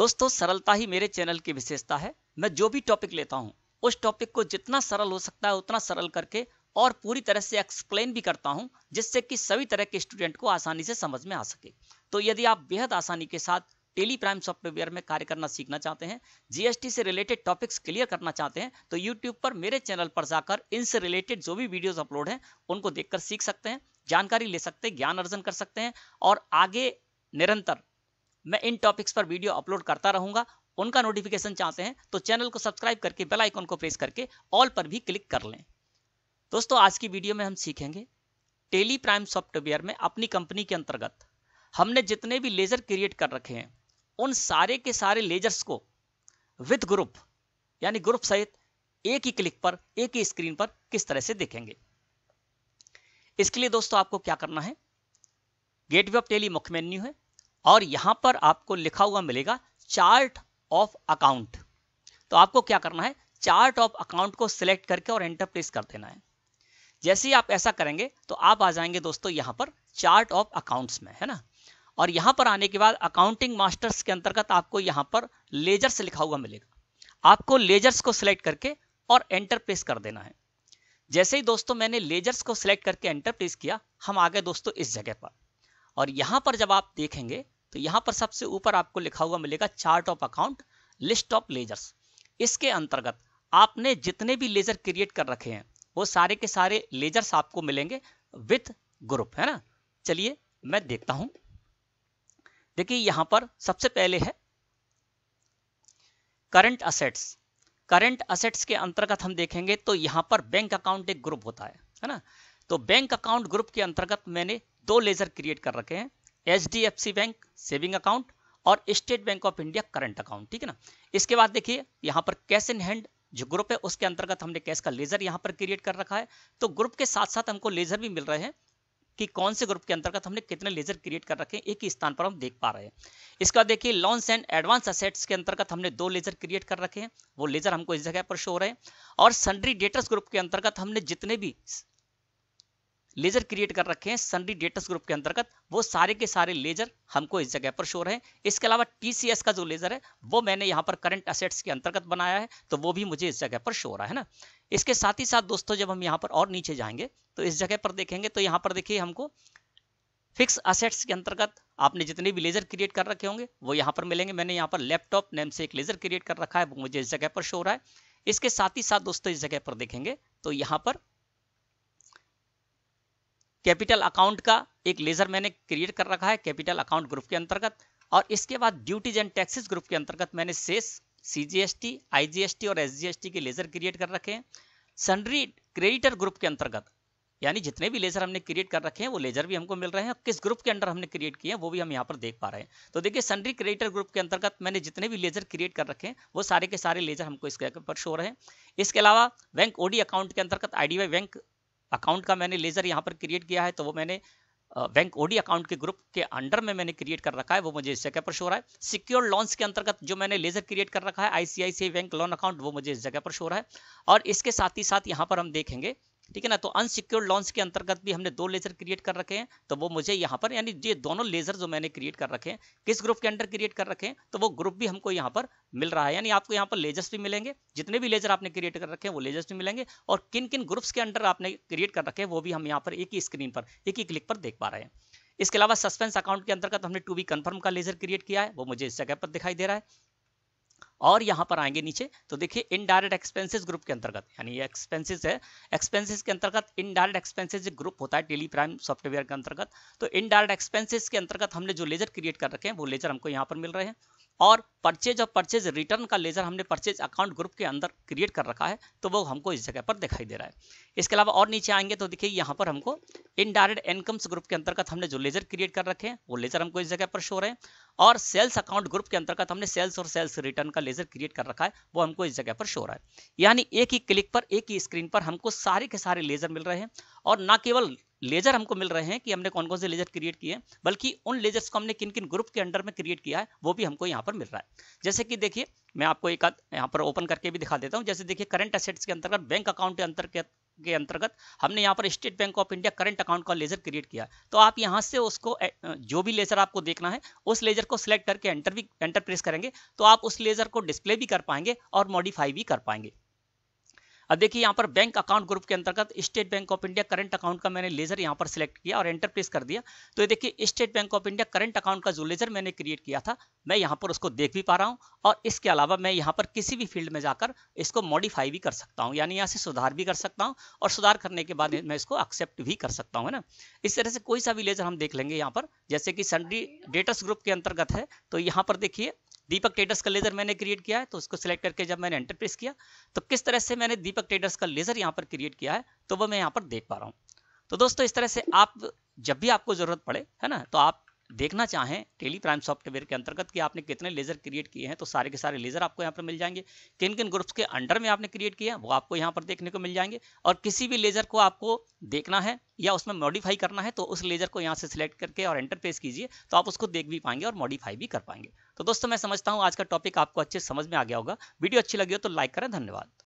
दोस्तों सरलता ही मेरे चैनल की विशेषता है मैं जो भी टॉपिक लेता हूँ उस टॉपिक को जितना सरल हो सकता है उतना सरल करके और पूरी तरह से एक्सप्लेन भी करता हूँ जिससे कि सभी तरह के स्टूडेंट को आसानी से समझ में आ सके तो यदि आप बेहद आसानी के साथ टेली प्राइम सॉफ्टवेयर में कार्य करना सीखना चाहते हैं जीएसटी से रिलेटेड टॉपिक्स क्लियर करना चाहते हैं तो यूट्यूब पर मेरे चैनल पर जाकर इनसे रिलेटेड जो भी वीडियोस अपलोड हैं उनको देखकर सीख सकते हैं जानकारी ले सकते हैं ज्ञान अर्जन कर सकते हैं और आगे निरंतर मैं इन टॉपिक्स पर वीडियो अपलोड करता रहूंगा उनका नोटिफिकेशन चाहते हैं तो चैनल को सब्सक्राइब करके बेल आइकॉन को प्रेस करके ऑल पर भी क्लिक कर लें दोस्तों आज की वीडियो में हम सीखेंगे टेली प्राइम सॉफ्टवेयर में अपनी कंपनी के अंतर्गत हमने जितने भी लेजर क्रिएट कर रखे हैं उन सारे के सारे लेजर्स को विथ ग्रुप यानी ग्रुप सहित एक ही क्लिक पर एक ही स्क्रीन पर किस तरह से देखेंगे इसके लिए दोस्तों आपको क्या करना है गेटवे ऑफ टेली मुख्य मेन्यू है और यहां पर आपको लिखा हुआ मिलेगा चार्ट ऑफ अकाउंट तो आपको क्या करना है चार्ट ऑफ अकाउंट को सिलेक्ट करके और एंटर कर देना है जैसे ही आप ऐसा करेंगे तो आप आ जाएंगे दोस्तों यहां पर चार्ट ऑफ अकाउंट्स में है ना और यहां पर आने के बाद अकाउंटिंग मास्टर्स के अंतर्गत आपको यहां पर लेजर्स लिखा हुआ मिलेगा आपको लेजर्स को सिलेक्ट करके और एंटर प्रेस कर देना है जैसे ही दोस्तों मैंने लेजर्स को सिलेक्ट करके एंटर प्रेस किया हम आ गए दोस्तों इस जगह पर और यहां पर जब आप देखेंगे तो यहां पर सबसे ऊपर आपको लिखा हुआ मिलेगा chart of account list of ledgers इसके अंतर्गत आपने जितने भी लेजर क्रिएट कर रखे हैं वो सारे के सारे लेजर्स आपको मिलेंगे विथ ग्रुप है ना चलिए मैं देखता हूं देखिए यहां पर सबसे पहले है करंट असेट्स करंट असेट्स के अंतर्गत हम देखेंगे तो यहां पर बैंक अकाउंट एक ग्रुप होता है है ना तो बैंक अकाउंट ग्रुप के अंतर्गत मैंने दो लेजर क्रिएट कर रखे हैं एच बैंक सेविंग अकाउंट और State Bank of India current account ठीक है ना इसके बाद देखिए यहाँ पर कैश इन हैंड जो ग्रुप है उसके अंतर्गत हमने कैश का लेजर यहाँ पर क्रिएट कर रखा है तो ग्रुप के साथ साथ हमको लेजर भी मिल रहे हैं कि कौन से ग्रुप के अंतर्गत हमने कितने लेजर क्रिएट कर रखे हैं एक ही स्थान पर हम देख पा रहे हैं इसका देखिए लॉन्स एंड एडवांस असेट्स के अंतर्गत हमने दो लेजर क्रिएट कर रखे हैं वो लेजर हमको इस जगह पर शो हो रहे हैं और सन्ड्री डेटर्स ग्रुप के अंतर्गत हमने जितने भी लेजर क्रिएट कर रखे हैं सनरी डेटस ग्रुप के अंतर्गत वो सारे के सारे लेजर हमको इस जगह पर शोर है इसके अलावा टीसीएस का जो लेजर है वो मैंने यहाँ पर करंट असेट्स के अंतर्गत बनाया है तो वो भी मुझे इस जगह पर शो रहा है ना इसके साथ ही साथ दोस्तों जब हम यहाँ पर और नीचे जाएंगे तो इस जगह पर देखेंगे तो यहाँ पर देखिए हमको फिक्स असेट्स के अंतर्गत आपने जितने भी लेजर क्रिएट कर रखे होंगे वो यहाँ पर मिलेंगे मैंने यहाँ पर लैपटॉप नेम से एक लेजर क्रिएट कर रखा है वो मुझे इस जगह पर शो रहा है इसके साथ ही साथ दोस्तों इस जगह पर देखेंगे तो यहाँ पर कैपिटल अकाउंट का एक लेजर मैंने क्रिएट कर रखा है कैपिटल अकाउंट ग्रुप के अंतर्गत और इसके बाद ड्यूटीज एंड टैक्सेस ग्रुप के अंतर्गत मैंने सेस सीजीएसटी आईजीएसटी और एसजीएसटी के लेजर क्रिएट कर रखे हैं सन्ड्री क्रेडिटर ग्रुप के अंतर्गत यानी जितने भी लेजर हमने क्रिएट कर रखे हैं वो लेजर भी हमको मिल रहे हैं और किस ग्रुप के अंडर हमने क्रिएट किए हैं वो भी हम यहाँ पर देख पा रहे हैं तो देखिए सन्ड्री क्रेडिटर ग्रुप के अंतर्गत मैंने जितने भी लेजर क्रिएट कर रखे हैं वो सारे के सारे लेजर हमको इसके पर शो रहे हैं इसके अलावा बैंक ओडी अकाउंट के अंतर्गत वाई बैंक अकाउंट का मैंने लेज़र यहाँ पर क्रिएट किया है तो वो मैंने बैंक ओडी अकाउंट के ग्रुप के अंडर में मैंने क्रिएट कर रखा है वो मुझे इस जगह पर शो रहा है सिक्योर लॉन्स के अंतर्गत जो मैंने लेजर क्रिएट कर रखा है आईसीआईसीआई बैंक लोन अकाउंट वो मुझे इस जगह पर शो रहा है और इसके साथ ही साथ यहाँ पर हम देखेंगे ठीक है ना तो अनसिक्योर्ड लॉन्स के अंतर्गत भी हमने दो लेजर क्रिएट कर रखे हैं तो वो मुझे यहाँ पर यानी ये दोनों लेजर जो मैंने क्रिएट कर रखे हैं किस ग्रुप के अंडर क्रिएट कर रखे हैं तो वो ग्रुप भी हमको यहाँ पर मिल रहा है यानी आपको यहाँ पर लेजर्स भी मिलेंगे जितने भी लेजर आपने क्रिएट कर रखे हैं वो लेजर्स भी मिलेंगे और किन किन ग्रुप्स के अंडर आपने क्रिएट कर रखे हैं वो भी हम यहाँ पर एक ही स्क्रीन पर एक ही क्लिक पर देख पा रहे हैं इसके अलावा सस्पेंस अकाउंट के अंतर्गत हमने टू बी कन्फर्म का लेजर क्रिएट किया है वो मुझे इस जगह पर दिखाई दे रहा है और यहाँ पर आएंगे नीचे तो देखिए इनडायरेक्ट एक्सपेंसेस ग्रुप के अंतर्गत यानी ये एक्सपेंसेस है एक्सपेंसेस के अंतर्गत इनडायरेक्ट एक्सपेंसेस ग्रुप होता है टेली प्राइम सॉफ्टवेयर के अंतर्गत तो इनडायरेक्ट एक्सपेंसेस के अंतर्गत हमने जो लेजर क्रिएट कर रखे हैं वो लेजर हमको यहाँ पर मिल रहे हैं और परचेज और परचेज रिटर्न का लेजर हमने परचेज अकाउंट ग्रुप के अंदर क्रिएट कर रखा है तो वो हमको इस जगह पर दिखाई दे रहा है इसके अलावा और नीचे आएंगे तो देखिए यहाँ पर हमको इनडायरेक्ट इनकम्स ग्रुप के अंतर्गत हमने जो लेजर क्रिएट कर रखे हैं वो लेजर हमको इस जगह पर शो रहे हैं और सेल्स अकाउंट ग्रुप के अंतर्गत हमने सेल्स और सेल्स रिटर्न का लेजर क्रिएट कर रखा है वो हमको इस जगह पर शो रहा है यानी एक ही क्लिक पर एक ही स्क्रीन पर हमको सारे के सारे लेजर मिल रहे हैं और ना केवल लेजर हमको मिल रहे हैं कि हमने कौन कौन से लेजर क्रिएट किए बल्कि उन लेजर्स को हमने किन किन ग्रुप के अंडर में क्रिएट किया है वो भी हमको यहाँ पर मिल रहा है जैसे कि देखिए मैं आपको एक यहाँ पर ओपन करके भी दिखा देता हूँ जैसे देखिए करंट असेट्स के अंतर्गत बैंक अकाउंट के अंतर्गत के अंतर्गत हमने यहाँ पर State Bank of India current account का लेजर क्रिएट किया तो आप यहाँ से उसको जो भी लेजर आपको देखना है उस लेजर को सिलेक्ट करके एंटर भी एंटर प्रेस करेंगे तो आप उस लेजर को डिस्प्ले भी कर पाएंगे और मॉडिफाई भी कर पाएंगे अब देखिए यहाँ पर बैंक अकाउंट ग्रुप के अंतर्गत State Bank of India current account का मैंने लेजर यहाँ पर सिलेक्ट किया और एंटर प्रेस कर दिया तो ये देखिए State Bank of India current account का जो लेजर मैंने क्रिएट किया था मैं यहाँ पर उसको देख भी पा रहा हूँ और इसके अलावा मैं यहाँ पर किसी भी फील्ड में जाकर इसको मॉडिफाई भी कर सकता हूँ यानी यहाँ से सुधार भी कर सकता हूँ और सुधार करने के बाद मैं इसको एक्सेप्ट भी कर सकता हूँ है ना इस तरह से कोई सा भी लेजर हम देख लेंगे यहाँ पर जैसे कि सन्डी डेटस ग्रुप के अंतर्गत है तो यहाँ पर देखिए दीपक टेडर्स का लेजर मैंने क्रिएट किया है तो उसको सिलेक्ट करके जब मैंने एंटर प्रेस किया तो किस तरह से मैंने दीपक टेडर्स का लेजर यहाँ पर क्रिएट किया है तो वह मैं यहाँ पर देख पा रहा हूँ तो दोस्तों इस तरह से आप जब भी आपको जरूरत पड़े है ना तो आप देखना चाहें टेली प्राइम सॉफ्टवेयर के अंतर्गत कि आपने कितने लेजर क्रिएट किए हैं तो सारे के सारे लेजर आपको यहाँ पर मिल जाएंगे किन किन ग्रुप्स के अंडर में आपने क्रिएट किया वो आपको यहाँ पर देखने को मिल जाएंगे और किसी भी लेजर को आपको देखना है या उसमें मॉडिफाई करना है तो उस लेजर को यहाँ से सिलेक्ट करके और एंटर पेस कीजिए तो आप उसको देख भी पाएंगे और मॉडिफाई भी कर पाएंगे तो दोस्तों मैं समझता हूँ आज का टॉपिक आपको अच्छे समझ में आ गया होगा वीडियो अच्छी लगी हो तो लाइक करें धन्यवाद